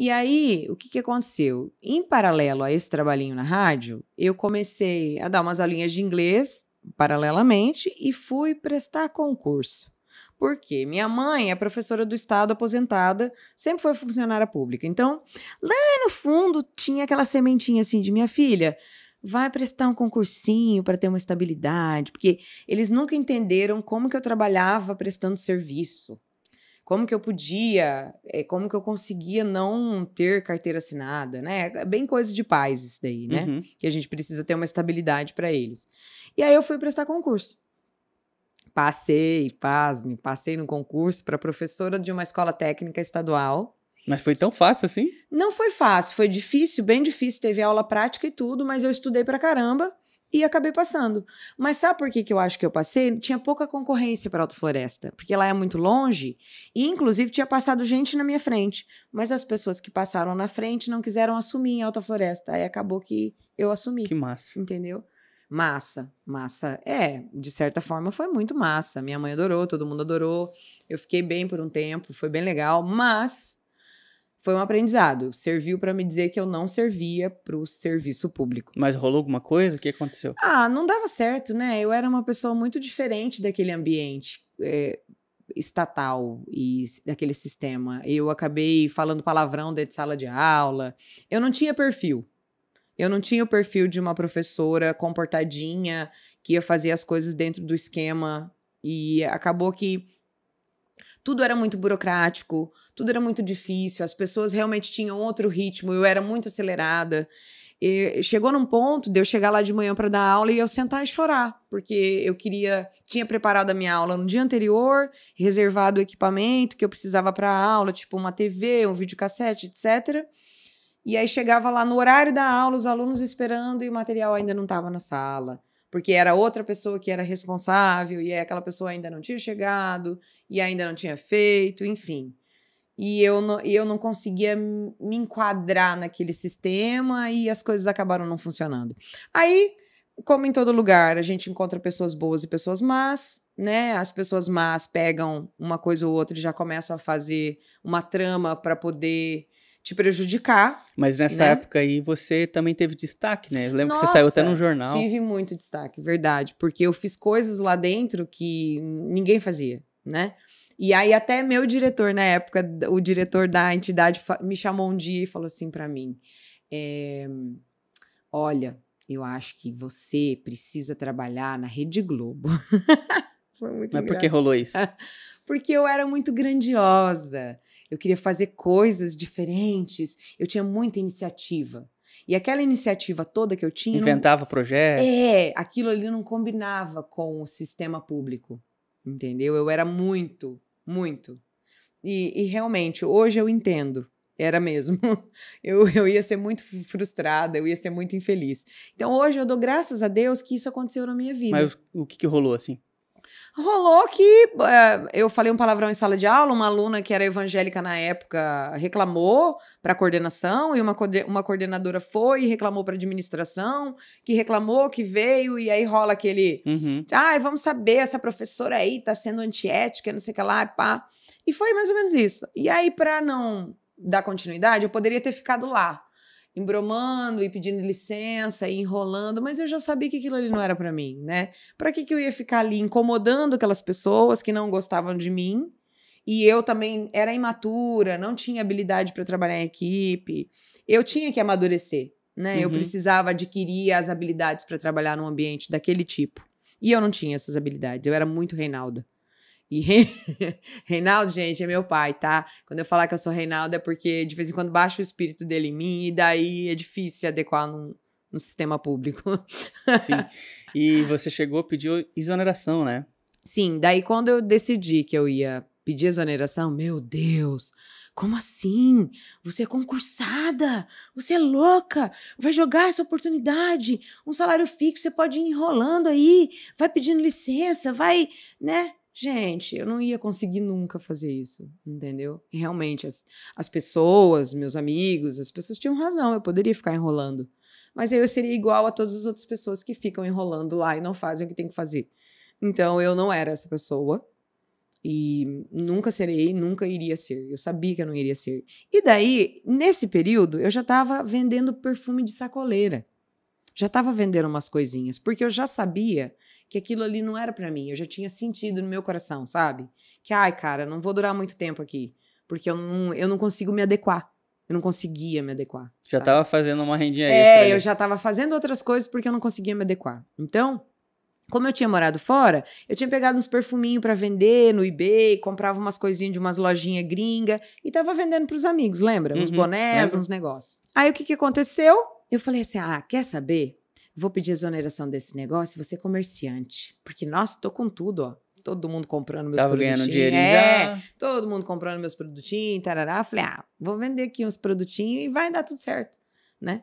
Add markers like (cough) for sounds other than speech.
E aí, o que, que aconteceu? Em paralelo a esse trabalhinho na rádio, eu comecei a dar umas aulinhas de inglês paralelamente e fui prestar concurso. Porque minha mãe é professora do Estado aposentada, sempre foi funcionária pública. Então, lá no fundo tinha aquela sementinha assim de minha filha, vai prestar um concursinho para ter uma estabilidade, porque eles nunca entenderam como que eu trabalhava prestando serviço como que eu podia, eh, como que eu conseguia não ter carteira assinada, né? É bem coisa de pais isso daí, né? Uhum. Que a gente precisa ter uma estabilidade para eles. E aí eu fui prestar concurso. Passei, pasme, passei no concurso para professora de uma escola técnica estadual. Mas foi tão fácil assim? Não foi fácil, foi difícil, bem difícil, teve aula prática e tudo, mas eu estudei pra caramba e acabei passando. Mas sabe por que, que eu acho que eu passei? Tinha pouca concorrência para Alto Floresta, porque lá é muito longe e, inclusive, tinha passado gente na minha frente. Mas as pessoas que passaram na frente não quiseram assumir em Alta Floresta. Aí acabou que eu assumi. Que massa. Entendeu? Massa, massa. É, de certa forma foi muito massa. Minha mãe adorou, todo mundo adorou. Eu fiquei bem por um tempo, foi bem legal, mas foi um aprendizado. Serviu para me dizer que eu não servia para o serviço público. Mas rolou alguma coisa? O que aconteceu? Ah, não dava certo, né? Eu era uma pessoa muito diferente daquele ambiente é, estatal e daquele sistema. Eu acabei falando palavrão dentro de sala de aula. Eu não tinha perfil. Eu não tinha o perfil de uma professora comportadinha que ia fazer as coisas dentro do esquema. E acabou que tudo era muito burocrático, tudo era muito difícil, as pessoas realmente tinham outro ritmo, eu era muito acelerada. E chegou num ponto de eu chegar lá de manhã para dar aula e eu sentar e chorar, porque eu queria, tinha preparado a minha aula no dia anterior, reservado o equipamento que eu precisava para a aula, tipo uma TV, um videocassete, etc. E aí chegava lá no horário da aula, os alunos esperando e o material ainda não estava na sala porque era outra pessoa que era responsável e aquela pessoa ainda não tinha chegado e ainda não tinha feito, enfim. E eu não, eu não conseguia me enquadrar naquele sistema e as coisas acabaram não funcionando. Aí, como em todo lugar, a gente encontra pessoas boas e pessoas más, né? As pessoas más pegam uma coisa ou outra e já começam a fazer uma trama para poder te prejudicar. Mas nessa né? época aí você também teve destaque, né? Eu lembro Nossa, que você saiu até no jornal. Tive muito destaque, verdade. Porque eu fiz coisas lá dentro que ninguém fazia, né? E aí até meu diretor na época, o diretor da entidade me chamou um dia e falou assim para mim: é, olha, eu acho que você precisa trabalhar na Rede Globo. (laughs) Foi muito Mas engraçado. por que rolou isso? (laughs) Porque eu era muito grandiosa eu queria fazer coisas diferentes, eu tinha muita iniciativa. E aquela iniciativa toda que eu tinha. Inventava não... projetos. É, aquilo ali não combinava com o sistema público. Entendeu? Eu era muito, muito. E, e realmente, hoje eu entendo. Era mesmo. (laughs) Eu, eu ia ser muito frustrada, eu ia ser muito infeliz. Então hoje eu dou graças a Deus que isso aconteceu na minha vida. Mas o que, que rolou assim? Rolou que eh, eu falei um palavrão em sala de aula, uma aluna que era evangélica na época reclamou para a coordenação, e uma, uma coordenadora foi e reclamou para a administração, que reclamou, que veio, e aí rola aquele. Uhum. Ah, vamos saber, essa professora aí tá sendo antiética, não sei o que lá, pá. E foi mais ou menos isso. E aí, para não dar continuidade, eu poderia ter ficado lá embromando e pedindo licença e enrolando, mas eu já sabia que aquilo ali não era para mim, né? Para que que eu ia ficar ali incomodando aquelas pessoas que não gostavam de mim? E eu também era imatura, não tinha habilidade para trabalhar em equipe. Eu tinha que amadurecer, né? Uhum. Eu precisava adquirir as habilidades para trabalhar num ambiente daquele tipo. E eu não tinha essas habilidades, eu era muito Reinalda. E (laughs) Reinaldo, gente, é meu pai, tá? Quando eu falar que eu sou Reinaldo é porque de vez em quando baixa o espírito dele em mim e daí é difícil se adequar num, num sistema público. (laughs) Sim. E você chegou, pediu exoneração, né? Sim, daí quando eu decidi que eu ia pedir exoneração, meu Deus, como assim? Você é concursada, você é louca, vai jogar essa oportunidade, um salário fixo, você pode ir enrolando aí, vai pedindo licença, vai, né? Gente, eu não ia conseguir nunca fazer isso, entendeu? realmente, as, as pessoas, meus amigos, as pessoas tinham razão, eu poderia ficar enrolando. Mas eu seria igual a todas as outras pessoas que ficam enrolando lá e não fazem o que tem que fazer. Então, eu não era essa pessoa. E nunca serei, nunca iria ser. Eu sabia que eu não iria ser. E daí, nesse período, eu já estava vendendo perfume de sacoleira já estava vendendo umas coisinhas, porque eu já sabia que aquilo ali não era para mim. Eu já tinha sentido no meu coração, sabe? Que, ai, cara, não vou durar muito tempo aqui, porque eu não, eu não consigo me adequar. Eu não conseguia me adequar. Já sabe? tava fazendo uma rendinha é, extra. É, eu já tava fazendo outras coisas porque eu não conseguia me adequar. Então, como eu tinha morado fora, eu tinha pegado uns perfuminhos para vender no eBay, comprava umas coisinhas de umas lojinhas gringa e tava vendendo para os amigos, lembra? Uhum, uns bonés, uns negócios. Aí o que que aconteceu? Eu falei assim: ah, quer saber? Vou pedir exoneração desse negócio, você comerciante. Porque, nossa, tô com tudo, ó. Todo mundo comprando meus Tava produtinhos. Ganhando dinheiro é, já. todo mundo comprando meus produtinhos, tarará. Falei, ah, vou vender aqui uns produtinhos e vai dar tudo certo, né?